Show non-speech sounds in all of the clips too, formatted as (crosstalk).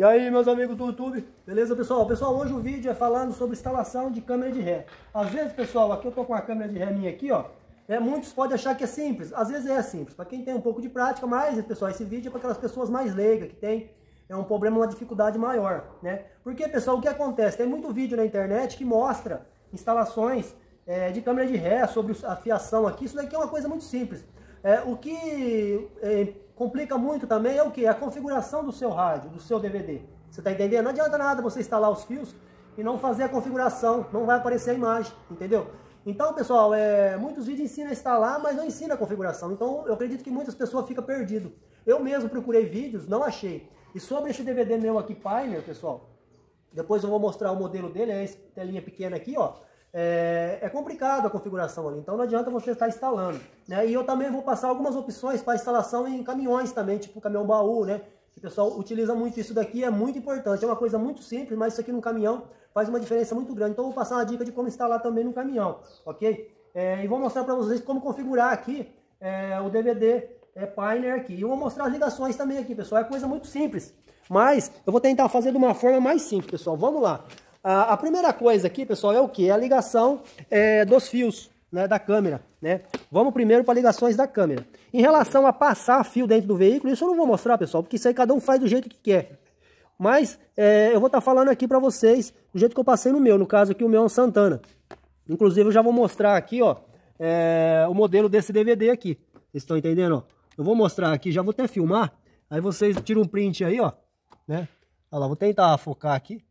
E aí, meus amigos do YouTube, beleza, pessoal? Pessoal, hoje o vídeo é falando sobre instalação de câmera de ré. Às vezes, pessoal, aqui eu tô com a câmera de ré minha aqui, ó. É, muitos podem achar que é simples. Às vezes é simples, para quem tem um pouco de prática, mas, pessoal, esse vídeo é para aquelas pessoas mais leigas que tem é um problema, uma dificuldade maior, né? Porque, pessoal, o que acontece? Tem muito vídeo na internet que mostra instalações é, de câmera de ré sobre a fiação aqui. Isso daqui é uma coisa muito simples. É, o que é, Complica muito também é o que? A configuração do seu rádio, do seu DVD. Você está entendendo? Não adianta nada você instalar os fios e não fazer a configuração, não vai aparecer a imagem, entendeu? Então, pessoal, é, muitos vídeos ensinam a instalar, mas não ensina a configuração. Então, eu acredito que muitas pessoas ficam perdidas. Eu mesmo procurei vídeos, não achei. E sobre esse DVD meu aqui, Pioneer, pessoal, depois eu vou mostrar o modelo dele, é essa telinha pequena aqui, ó é, é, complicado a configuração ali, então não adianta você estar instalando. Né? E eu também vou passar algumas opções para instalação em caminhões também, tipo caminhão baú, né? O pessoal utiliza muito isso daqui, é muito importante, é uma coisa muito simples, mas isso aqui no caminhão faz uma diferença muito grande. Então eu vou passar uma dica de como instalar também no caminhão, ok? É, e vou mostrar para vocês como configurar aqui é, o DVD é, Pioneer aqui. E vou mostrar as ligações também aqui, pessoal, é coisa muito simples. Mas eu vou tentar fazer de uma forma mais simples, pessoal. Vamos lá. A, primeira coisa aqui, pessoal, é o que? É a ligação é, dos fios né, da câmera. Né? Vamos primeiro para ligações da câmera. Em relação a passar fio dentro do veículo, isso eu não vou mostrar, pessoal, porque isso aí cada um faz do jeito que quer. Mas é, eu vou estar tá falando aqui para vocês do jeito que eu passei no meu. No caso aqui, o meu é um Santana. Inclusive, eu já vou mostrar aqui, ó, é, o modelo desse DVD aqui. Vocês estão entendendo? Ó? Eu vou mostrar aqui, já vou até filmar. Aí vocês tiram um print aí, ó. Né? Olha lá, vou tentar focar aqui.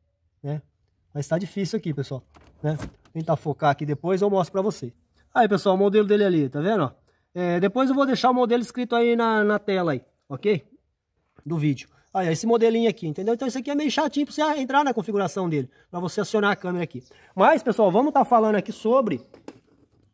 Mas tá difícil aqui, pessoal, né? Tentar focar aqui depois, eu mostro pra você. Aí, pessoal, o modelo dele ali, tá vendo, É, depois eu vou deixar o modelo escrito aí na, na tela aí, ok? Do vídeo. Aí, esse modelinho aqui, entendeu? Então isso aqui é meio chatinho pra você entrar na configuração dele, pra você acionar a câmera aqui. Mas, pessoal, vamos estar tá falando aqui sobre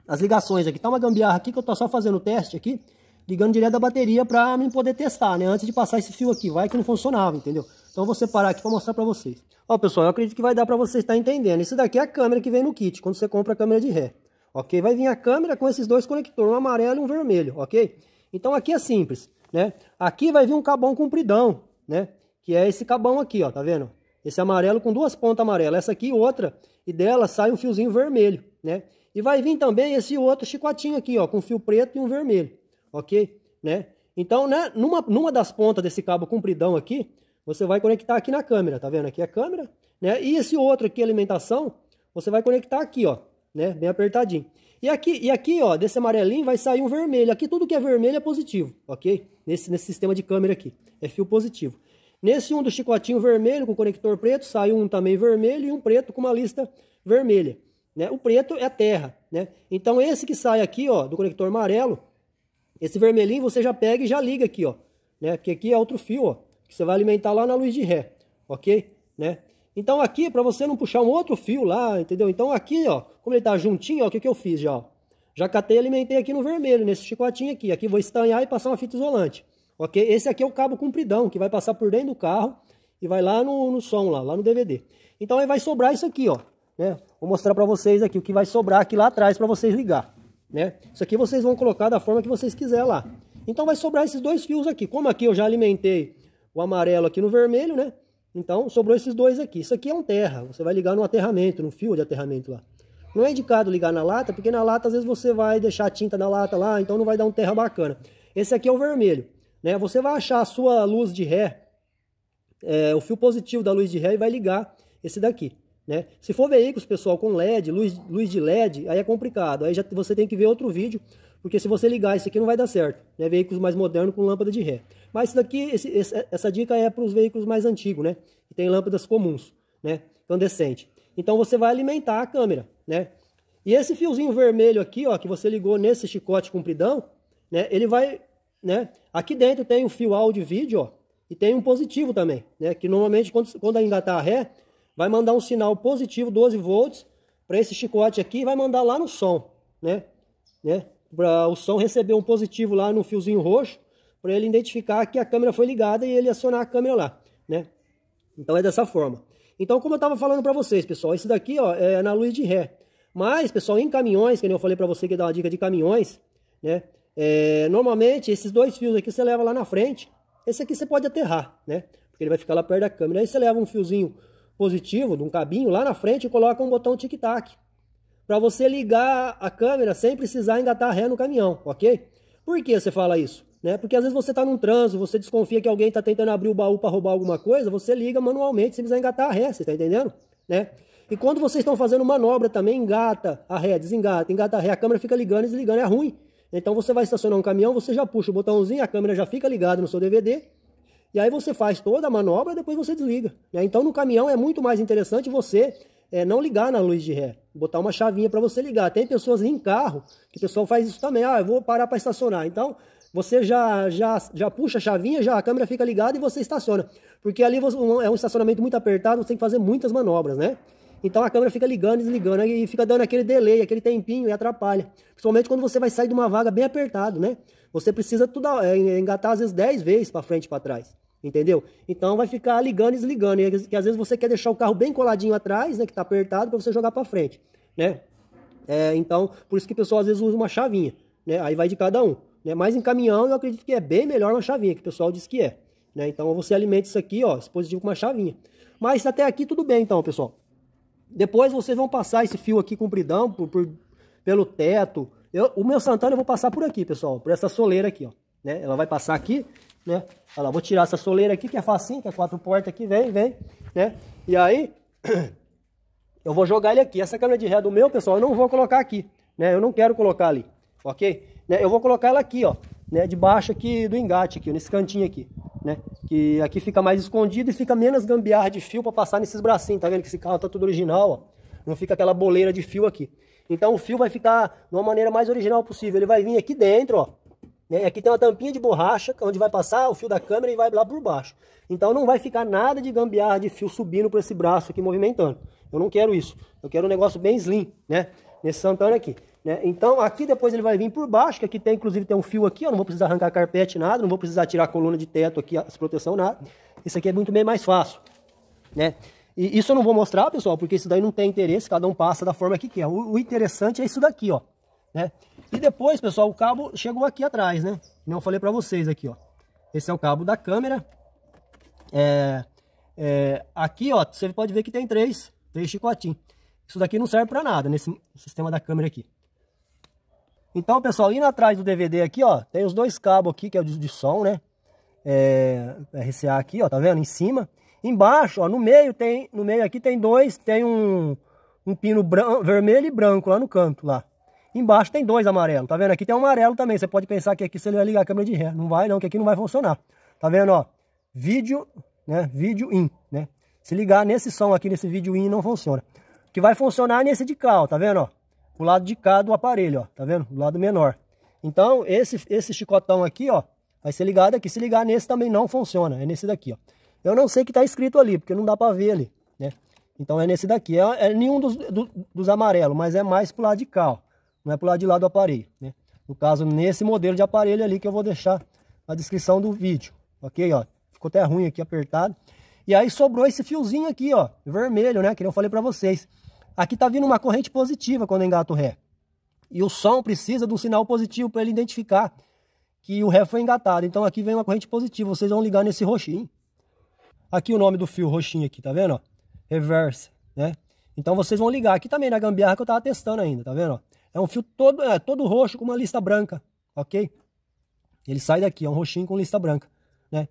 as ligações aqui. Tá uma gambiarra aqui que eu tô só fazendo o teste aqui, ligando direto da bateria pra mim poder testar, né? Antes de passar esse fio aqui, vai que não funcionava, entendeu? Então eu vou separar aqui para mostrar para vocês. Ó, pessoal, eu acredito que vai dar para vocês estar tá entendendo. Isso daqui é a câmera que vem no kit, quando você compra a câmera de ré. Ok? Vai vir a câmera com esses dois conectores, um amarelo e um vermelho, ok? Então aqui é simples, né? Aqui vai vir um cabão compridão, né? Que é esse cabão aqui, ó, tá vendo? Esse amarelo com duas pontas amarelas, essa aqui e outra, e dela sai um fiozinho vermelho, né? E vai vir também esse outro chicotinho aqui, ó, com fio preto e um vermelho, ok? Né? Então, né, numa, numa das pontas desse cabo compridão aqui, você vai conectar aqui na câmera, tá vendo? Aqui é a câmera, né? E esse outro aqui, alimentação, você vai conectar aqui, ó, né? Bem apertadinho. E aqui, e aqui, ó, desse amarelinho vai sair um vermelho. Aqui tudo que é vermelho é positivo, ok? Nesse, nesse sistema de câmera aqui, é fio positivo. Nesse um do chicotinho vermelho com conector preto, sai um também vermelho e um preto com uma lista vermelha. Né? O preto é terra, né? Então esse que sai aqui, ó, do conector amarelo, esse vermelhinho você já pega e já liga aqui, ó, né? Porque aqui é outro fio, ó, que você vai alimentar lá na luz de ré, ok? Né? Então aqui, para você não puxar um outro fio lá, entendeu? Então aqui, ó, como ele tá juntinho, ó, o que, que eu fiz já? Ó? Já catei e alimentei aqui no vermelho, nesse chicotinho aqui. Aqui vou estanhar e passar uma fita isolante, ok? Esse aqui é o cabo compridão, que vai passar por dentro do carro e vai lá no, no som, lá, lá no DVD. Então aí vai sobrar isso aqui, ó, né? Vou mostrar para vocês aqui o que vai sobrar aqui lá atrás para vocês ligar, né? Isso aqui vocês vão colocar da forma que vocês quiserem lá. Então vai sobrar esses dois fios aqui. Como aqui eu já alimentei o amarelo aqui no vermelho, né? Então, sobrou esses dois aqui. Isso aqui é um terra. Você vai ligar no aterramento, no fio de aterramento lá. Não é indicado ligar na lata, porque na lata, às vezes, você vai deixar a tinta na lata lá, então não vai dar um terra bacana. Esse aqui é o vermelho. Né? Você vai achar a sua luz de ré, é, o fio positivo da luz de ré e vai ligar esse daqui. Né? Se for veículos, pessoal, com LED, luz, luz de LED, aí é complicado. Aí já você tem que ver outro vídeo, porque se você ligar isso aqui não vai dar certo. Né? Veículos mais modernos com lâmpada de ré. Mas isso daqui, esse, esse, essa dica é para os veículos mais antigos, né? Que tem lâmpadas comuns, né? Incandescente. Então você vai alimentar a câmera, né? E esse fiozinho vermelho aqui, ó, que você ligou nesse chicote compridão, né? Ele vai, né? Aqui dentro tem o fio áudio e vídeo, ó. E tem um positivo também, né? Que normalmente quando, quando está a ré, vai mandar um sinal positivo, 12 volts, para esse chicote aqui e vai mandar lá no som, né? né? Para o som receber um positivo lá no fiozinho roxo, para ele identificar que a câmera foi ligada e ele acionar a câmera lá, né? Então é dessa forma. Então, como eu estava falando para vocês, pessoal, esse daqui ó, é na luz de ré. Mas, pessoal, em caminhões, que nem eu falei para você que dá uma dica de caminhões, né? É, normalmente, esses dois fios aqui você leva lá na frente. Esse aqui você pode aterrar, né? Porque ele vai ficar lá perto da câmera. Aí você leva um fiozinho positivo, de um cabinho lá na frente e coloca um botão tic-tac. Para você ligar a câmera sem precisar engatar ré no caminhão, ok? Por que você fala isso? Né? Porque às vezes você está num trânsito, você desconfia que alguém está tentando abrir o baú para roubar alguma coisa, você liga manualmente sem precisar engatar a ré, você está entendendo? Né? E quando vocês estão fazendo manobra também, engata a ré, desengata, engata a ré, a câmera fica ligando e desligando, é ruim. Então você vai estacionar um caminhão, você já puxa o botãozinho, a câmera já fica ligada no seu DVD, e aí você faz toda a manobra, depois você desliga. Né? Então no caminhão é muito mais interessante você é, não ligar na luz de ré, botar uma chavinha para você ligar. Tem pessoas em carro que o pessoal faz isso também. Ah, eu vou parar para estacionar. Então você já, já, já puxa a chavinha, já a câmera fica ligada e você estaciona. Porque ali é um estacionamento muito apertado, você tem que fazer muitas manobras, né? Então a câmera fica ligando, desligando e fica dando aquele delay, aquele tempinho e atrapalha. Principalmente quando você vai sair de uma vaga bem apertado, né? Você precisa tudo, é, engatar às vezes 10 vezes para frente e para trás. Entendeu? Então vai ficar ligando e desligando. E que às vezes você quer deixar o carro bem coladinho atrás, né? Que tá apertado, para você jogar para frente, né? É, então, por isso que o pessoal às vezes usa uma chavinha, né? Aí vai de cada um. Né? Mas em caminhão eu acredito que é bem melhor uma chavinha, que o pessoal diz que é. Né? Então você alimenta isso aqui, ó, dispositivo com uma chavinha. Mas até aqui tudo bem então, pessoal. Depois vocês vão passar esse fio aqui compridão por, por pelo teto. Eu, o meu Santana eu vou passar por aqui, pessoal, por essa soleira aqui, ó. Né? Ela vai passar aqui, né? Olha lá, vou tirar essa soleira aqui, que é facinho, que é quatro portas aqui, vem, vem, né? E aí, (clears throat) eu vou jogar ele aqui. Essa câmera de ré do meu, pessoal, eu não vou colocar aqui, né? Eu não quero colocar ali, ok? Né? Eu vou colocar ela aqui, ó, né? Debaixo aqui do engate aqui, nesse cantinho aqui, né? Que aqui fica mais escondido e fica menos gambiarra de fio para passar nesses bracinhos, tá vendo? Que esse carro tá tudo original, ó. Não fica aquela boleira de fio aqui. Então o fio vai ficar de uma maneira mais original possível. Ele vai vir aqui dentro, ó né? Aqui tem uma tampinha de borracha, onde vai passar o fio da câmera e vai lá por baixo. Então não vai ficar nada de gambiarra de fio subindo por esse braço aqui movimentando. Eu não quero isso. Eu quero um negócio bem slim, né? Nesse Santana aqui. Né? Então aqui depois ele vai vir por baixo, que aqui tem inclusive tem um fio aqui, eu não vou precisar arrancar carpete nada, não vou precisar tirar a coluna de teto aqui, as proteção nada. Isso aqui é muito bem mais fácil, né? E isso eu não vou mostrar, pessoal, porque isso daí não tem interesse, cada um passa da forma que quer. O, o interessante é isso daqui, ó, né? E depois, pessoal, o cabo chegou aqui atrás, né? Não falei para vocês aqui, ó. Esse é o cabo da câmera. É, é, aqui, ó, você pode ver que tem três, três chicotinhos. Isso daqui não serve para nada nesse sistema da câmera aqui. Então, pessoal, indo atrás do DVD aqui, ó, tem os dois cabos aqui, que é o de, de som, né? É, RCA aqui, ó, tá vendo? Em cima. Embaixo, ó, no meio tem, no meio aqui tem dois, tem um, um pino branco, vermelho e branco lá no canto, lá. Embaixo tem dois amarelos. Tá vendo? Aqui tem um amarelo também. Você pode pensar que aqui você vai ligar a câmera de ré. Não vai não, que aqui não vai funcionar. Tá vendo, ó? Vídeo, né? Vídeo in, né? Se ligar nesse som aqui, nesse vídeo in, não funciona. O que vai funcionar é nesse de cá, ó. Tá vendo, ó? O lado de cá do aparelho, ó. Tá vendo? O lado menor. Então, esse, esse chicotão aqui, ó. Vai ser ligado aqui. Se ligar nesse também não funciona. É nesse daqui, ó. Eu não sei o que tá escrito ali, porque não dá pra ver ali, né? Então é nesse daqui. É, é nenhum dos, do, dos amarelos, mas é mais pro lado de cá, ó não é para o lado de lá do aparelho, né? No caso, nesse modelo de aparelho ali que eu vou deixar na descrição do vídeo, ok? Ó, ficou até ruim aqui apertado. E aí sobrou esse fiozinho aqui, ó, vermelho, né? Que eu falei para vocês. Aqui tá vindo uma corrente positiva quando engata o ré. E o som precisa de um sinal positivo para ele identificar que o ré foi engatado. Então aqui vem uma corrente positiva, vocês vão ligar nesse roxinho. Aqui o nome do fio roxinho aqui, tá vendo? Ó? Reverse, né? Então vocês vão ligar aqui também na gambiarra que eu tava testando ainda, tá vendo? Ó? É um fio todo, é, todo roxo com uma lista branca, ok? Ele sai daqui, é um roxinho com lista branca, né?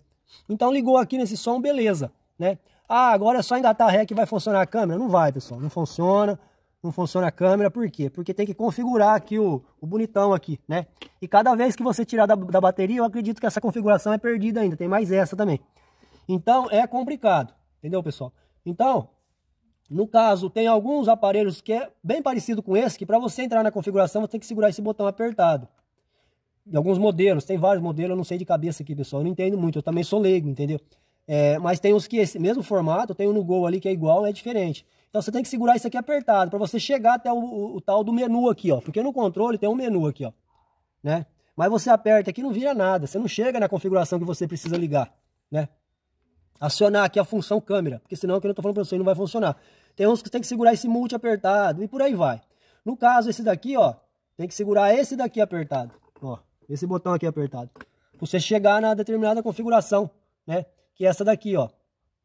Então ligou aqui nesse som, beleza, né? Ah, agora é só engatar ré que vai funcionar a câmera? Não vai, pessoal, não funciona, não funciona a câmera, por quê? Porque tem que configurar aqui o, o bonitão aqui, né? E cada vez que você tirar da, da bateria, eu acredito que essa configuração é perdida ainda, tem mais essa também. Então é complicado, entendeu, pessoal? Então, no caso, tem alguns aparelhos que é bem parecido com esse, que para você entrar na configuração, você tem que segurar esse botão apertado. Em alguns modelos, tem vários modelos, eu não sei de cabeça aqui, pessoal, eu não entendo muito, eu também sou leigo, entendeu? É, mas tem os que esse mesmo formato, tem um no Gol ali que é igual, é diferente. Então você tem que segurar isso aqui apertado para você chegar até o, o, o, tal do menu aqui, ó. Porque no controle tem um menu aqui, ó, né? Mas você aperta aqui não vira nada, você não chega na configuração que você precisa ligar, né? acionar aqui a função câmera, porque senão, que eu estou falando para você, não vai funcionar. Tem uns que tem que segurar esse multi apertado e por aí vai. No caso, esse daqui, ó, tem que segurar esse daqui apertado, ó, esse botão aqui apertado, você chegar na determinada configuração, né, que é essa daqui, ó,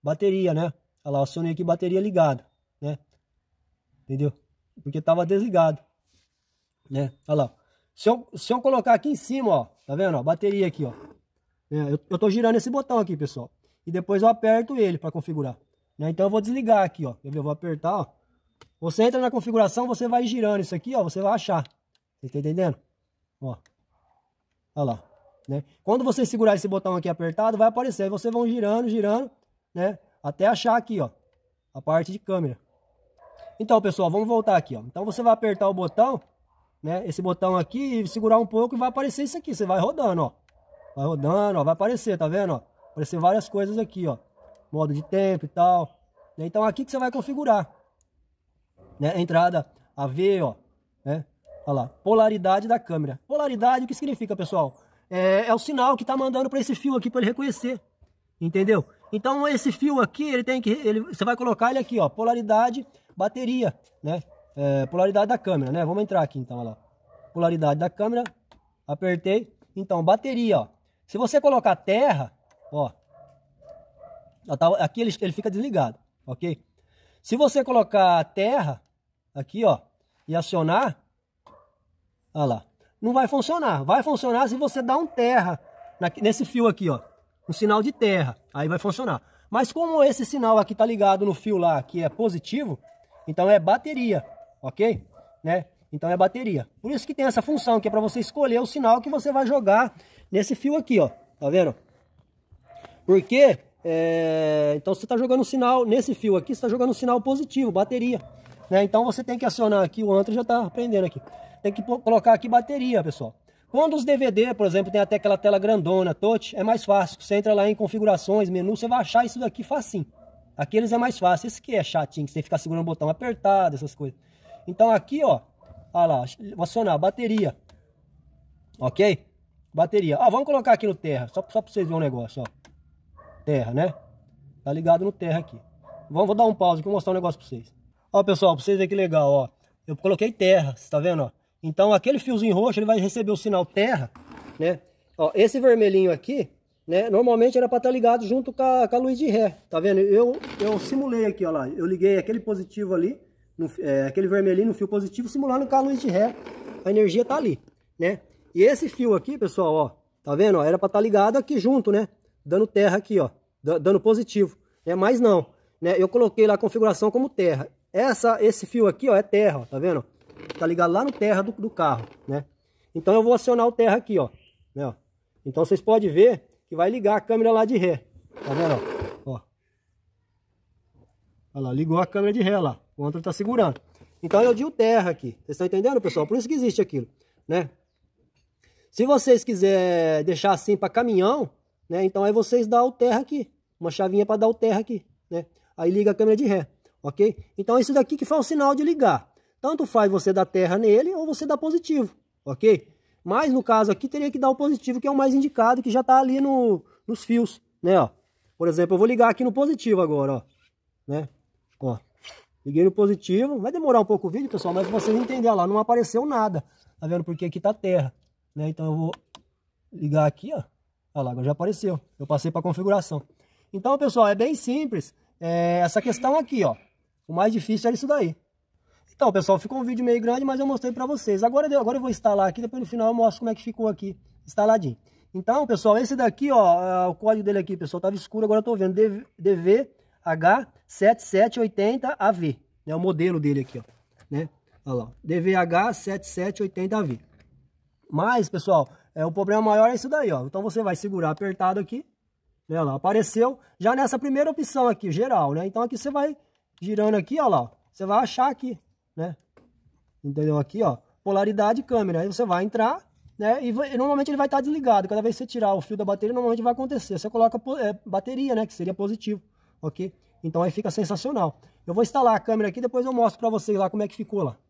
bateria, né, olha lá, acionei aqui bateria ligada, né, entendeu? Porque tava desligado, né, olha lá. Se eu, se eu colocar aqui em cima, ó, tá vendo, ó, bateria aqui, ó, é, eu, eu tô girando esse botão aqui, pessoal, e depois eu aperto ele para configurar. Né? Então eu vou desligar aqui, ó. Eu vou apertar, ó. Você entra na configuração, você vai girando isso aqui, ó. Você vai achar. Você tá entendendo? Ó. Olha lá. Né? Quando você segurar esse botão aqui apertado, vai aparecer. Aí vocês vão girando, girando, né? Até achar aqui, ó. A parte de câmera. Então, pessoal, vamos voltar aqui, ó. Então você vai apertar o botão, né? Esse botão aqui e segurar um pouco e vai aparecer isso aqui. Você vai rodando, ó. Vai rodando, ó. Vai aparecer, tá vendo, ó? Aparecer várias coisas aqui, ó. Modo de tempo e tal. Né? Então aqui que você vai configurar. Né? Entrada AV, ó. Né? Olha lá, polaridade da câmera. Polaridade, o que significa, pessoal? É, é o sinal que tá mandando para esse fio aqui para ele reconhecer. Entendeu? Então esse fio aqui, ele tem que, ele, você vai colocar ele aqui, ó, polaridade, bateria, né? É, polaridade da câmera, né? Vamos entrar aqui então, olha lá. Polaridade da câmera, apertei. Então, bateria, ó. Se você colocar terra, Ó. Tá, aqui ele, ele fica desligado, ok? Se você colocar terra aqui, ó, e acionar, olha lá, não vai funcionar. Vai funcionar se você dar um terra nesse fio aqui, ó, um sinal de terra, aí vai funcionar. Mas como esse sinal aqui tá ligado no fio lá, que é positivo, então é bateria, ok? Né? Então é bateria. Por isso que tem essa função, que é para você escolher o sinal que você vai jogar nesse fio aqui, ó. Tá vendo? Porque é, então você está jogando um sinal, nesse fio aqui, você está jogando um sinal positivo, bateria. Né? Então você tem que acionar aqui, o antro já está aprendendo aqui. Tem que colocar aqui bateria, pessoal. Quando os DVD, por exemplo, tem até aquela tela grandona, touch, é mais fácil. Você entra lá em configurações, menu, você vai achar isso daqui facinho. Aqueles é mais fácil. Esse aqui é chatinho, que você tem que ficar segurando o botão apertado, essas coisas. Então aqui, ó, olha lá, vou acionar bateria. Ok? Bateria. Ó, vamos colocar aqui no terra, só, só para vocês verem um negócio, ó terra, né? Tá ligado no terra aqui. Vamos, vou dar um pause aqui, vou mostrar um negócio pra vocês. Ó, pessoal, pra vocês verem que legal, ó. Eu coloquei terra, você tá vendo, ó? Então, aquele fiozinho roxo, ele vai receber o sinal terra, né? Ó, esse vermelhinho aqui, né? Normalmente era para estar tá ligado junto com a, com a, luz de ré, tá vendo? Eu, eu simulei aqui, ó lá. Eu liguei aquele positivo ali, no, é, aquele vermelhinho no fio positivo, simulando com a luz de ré. A energia tá ali, né? E esse fio aqui, pessoal, ó. Tá vendo? Ó, era para estar tá ligado aqui junto, né? Dando terra aqui, ó dando positivo, né? Mas não, né? Eu coloquei lá a configuração como terra. Essa, esse fio aqui, ó, é terra, ó, tá vendo? Tá ligado lá no terra do, do carro, né? Então eu vou acionar o terra aqui, ó, né? Ó. Então vocês podem ver que vai ligar a câmera lá de ré, tá vendo? Ó, Olha lá, ligou a câmera de ré lá. O outro tá segurando. Então eu digo terra aqui. Vocês estão entendendo, pessoal? Por isso que existe aquilo, né? Se vocês quiserem deixar assim para caminhão, né? Então aí vocês dão o terra aqui, uma chavinha para dar o terra aqui, né? Aí liga a câmera de ré, ok? Então é isso daqui que faz o sinal de ligar. Tanto faz você dar terra nele ou você dar positivo, ok? Mas no caso aqui teria que dar o positivo, que é o mais indicado, que já está ali no, nos fios, né? Ó. Por exemplo, eu vou ligar aqui no positivo agora, ó. Né? Ó. Liguei no positivo. Vai demorar um pouco o vídeo, pessoal, mas vocês entenderam lá, não apareceu nada. Tá vendo? Porque aqui tá terra, né? Então eu vou ligar aqui, ó. Olha lá, agora já apareceu. Eu passei para configuração. Então, pessoal, é bem simples. É essa questão aqui, ó. O mais difícil era é isso daí. Então, pessoal, ficou um vídeo meio grande, mas eu mostrei para vocês. Agora, agora eu vou instalar aqui, depois no final eu mostro como é que ficou aqui instaladinho. Então, pessoal, esse daqui, ó, é, o código dele aqui, pessoal, tava escuro, agora eu tô vendo. DVH7780AV, né? O modelo dele aqui, ó, né? Olha lá, DVH7780AV. Mas, pessoal, é, o problema maior é isso daí, ó. Então você vai segurar apertado aqui, né, olha lá, apareceu. Já nessa primeira opção aqui, geral, né? Então aqui você vai girando aqui, ó lá, você vai achar aqui, né? Entendeu? Aqui, ó, polaridade câmera. Aí você vai entrar, né? E, e normalmente ele vai estar tá desligado. Cada vez que você tirar o fio da bateria, normalmente vai acontecer. Você coloca é, bateria, né? Que seria positivo, ok? Então aí fica sensacional. Eu vou instalar a câmera aqui, depois eu mostro para vocês lá como é que ficou lá.